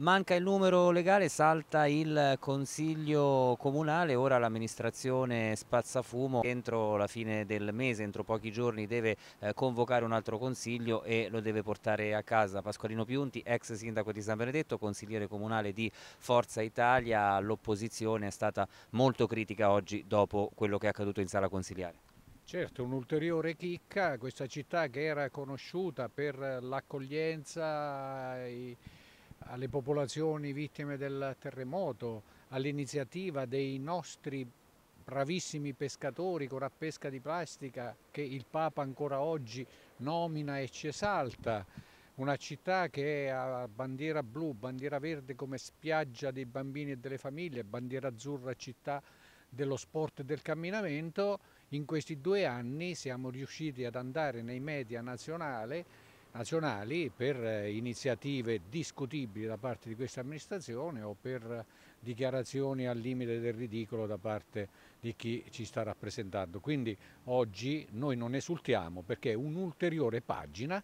Manca il numero legale, salta il Consiglio Comunale, ora l'amministrazione Spazzafumo entro la fine del mese, entro pochi giorni deve eh, convocare un altro consiglio e lo deve portare a casa. Pasqualino Piunti, ex sindaco di San Benedetto, consigliere comunale di Forza Italia, l'opposizione è stata molto critica oggi dopo quello che è accaduto in sala consigliare. Certo, un'ulteriore chicca, questa città che era conosciuta per l'accoglienza alle popolazioni vittime del terremoto, all'iniziativa dei nostri bravissimi pescatori con rappesca di plastica che il Papa ancora oggi nomina e ci esalta, una città che ha bandiera blu, bandiera verde come spiaggia dei bambini e delle famiglie, bandiera azzurra città dello sport e del camminamento, in questi due anni siamo riusciti ad andare nei media nazionali nazionali per eh, iniziative discutibili da parte di questa amministrazione o per dichiarazioni al limite del ridicolo da parte di chi ci sta rappresentando. Quindi oggi noi non esultiamo perché è un'ulteriore pagina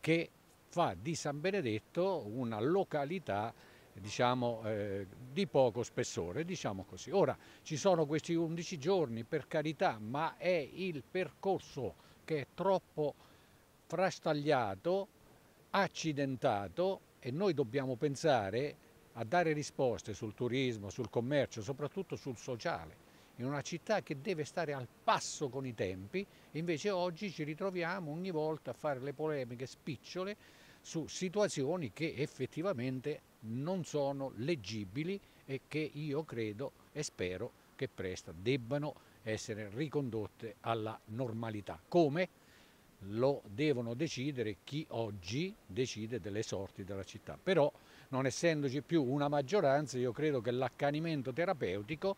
che fa di San Benedetto una località diciamo, eh, di poco spessore, diciamo così. Ora ci sono questi 11 giorni per carità, ma è il percorso che è troppo frastagliato, accidentato e noi dobbiamo pensare a dare risposte sul turismo, sul commercio, soprattutto sul sociale, in una città che deve stare al passo con i tempi, invece oggi ci ritroviamo ogni volta a fare le polemiche spicciole su situazioni che effettivamente non sono leggibili e che io credo e spero che presto debbano essere ricondotte alla normalità. Come? lo devono decidere chi oggi decide delle sorti della città. Però non essendoci più una maggioranza io credo che l'accanimento terapeutico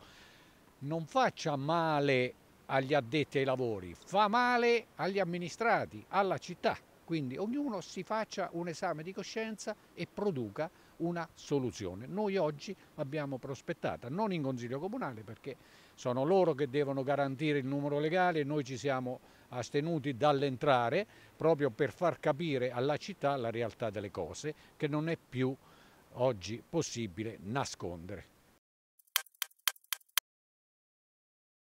non faccia male agli addetti ai lavori, fa male agli amministrati, alla città. Quindi ognuno si faccia un esame di coscienza e produca una soluzione. Noi oggi l'abbiamo prospettata, non in Consiglio Comunale perché sono loro che devono garantire il numero legale, e noi ci siamo astenuti dall'entrare proprio per far capire alla città la realtà delle cose che non è più oggi possibile nascondere.